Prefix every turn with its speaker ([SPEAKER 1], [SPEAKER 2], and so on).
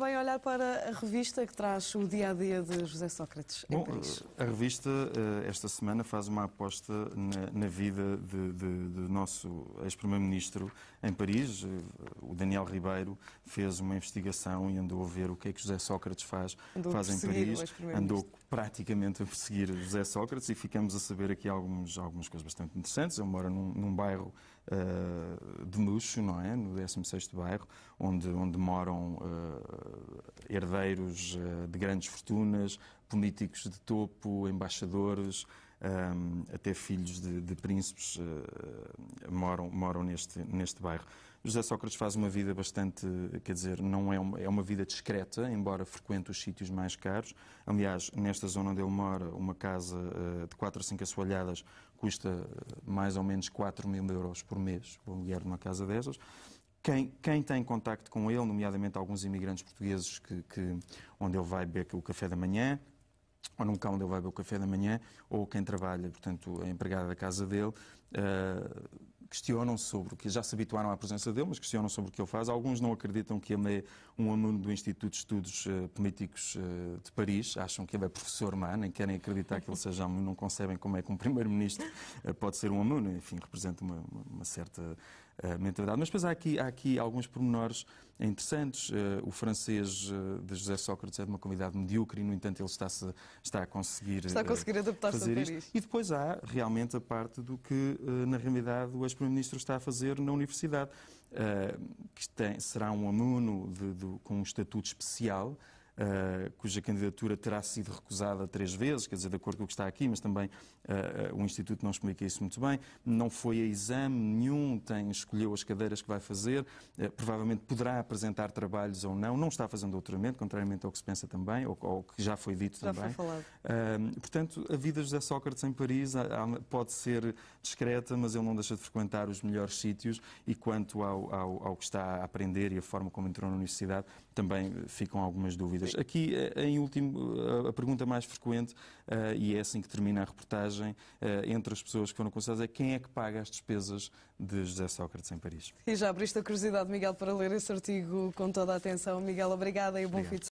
[SPEAKER 1] Vai olhar para a revista que traz o dia a dia de José Sócrates. Bom, a revista eh, esta semana faz uma aposta na, na vida do nosso ex-primeiro-ministro em Paris. Eh, o Daniel Ribeiro fez uma investigação e andou a ver o que é que José Sócrates faz, faz em Paris. Andou praticamente a perseguir José Sócrates e ficamos a saber aqui alguns, algumas coisas bastante interessantes. Ele mora num, num bairro eh, de luxo, não é? No 16º bairro, onde, onde moram uh, herdeiros eh, de grandes fortunas, políticos de topo, embaixadores, um, até filhos de, de príncipes uh, moram, moram neste, neste bairro. José Sócrates faz uma vida bastante, quer dizer, não é uma, é uma vida discreta, embora frequente os sítios mais caros. Aliás, nesta zona onde ele mora, uma casa uh, de 4 a 5 assoalhadas custa eh, mais ou menos 4 mil euros por mês, o aluguer de uma casa dessas. Quem, quem, tem contacto com ele, nomeadamente alguns imigrantes portugueses que, que, onde ele vai beber o café da manhã, ou num cão onde ele vai beber o café da manhã, ou quem trabalha, portanto, a empregada da casa dele, uh, questionam sobre o que já se habituaram à presença dele, mas questionam sobre o que ele faz. Alguns não acreditam que ele é um aluno do Instituto de Estudos uh, Políticos uh, de Paris, acham que ele é professor humano, nem querem acreditar que ele seja aluno, não concebem como é que um primeiro-ministro pode ser um aluno, enfim, representa uma, uma certa eh, mentalidade. Mas depois há aqui, há aqui alguns pormenores interessantes. Eh, o francês eh, de José Sócrates é de uma qualidade medíocre e, no entanto, ele está-se, está a conseguir. Está a conseguir adaptar-se a Paris. E depois há realmente a parte do que, na realidade, o ex-primeiro-ministro está a fazer na universidade, que tem, será um aluno de, de, com um estatuto especial uh, cuja candidatura terá sido recusada três vezes, quer dizer, de acordo com o que está aqui, mas também uh, o Instituto não explica isso muito bem. Não foi a exame nenhum, tem, escolheu as cadeiras que vai fazer, uh, provavelmente poderá apresentar trabalhos ou não, não está fazendo doutoramento, contrariamente ao que se pensa também, ou, ao que já foi dito já também. Foi falado. Ehm, portanto, a vida de José Sócrates em Paris pode ser discreta, mas ele não deixa de frequentar os melhores sítios e quanto ao, ao, ao que está a aprender e a forma como entrou na universidade, também ficam algumas dúvidas dúvidas. Aqui, eh, em último, eh, a pergunta mais frequente, eh, e é assim que termina a reportagem, entre as pessoas que foram consultadas, é quem é que paga as despesas de José Sócrates em Paris. E já abriste a curiosidade, Miguel, para ler esse artigo com toda a atenção. Miguel, obrigada e bom Obrigado. fim de semana.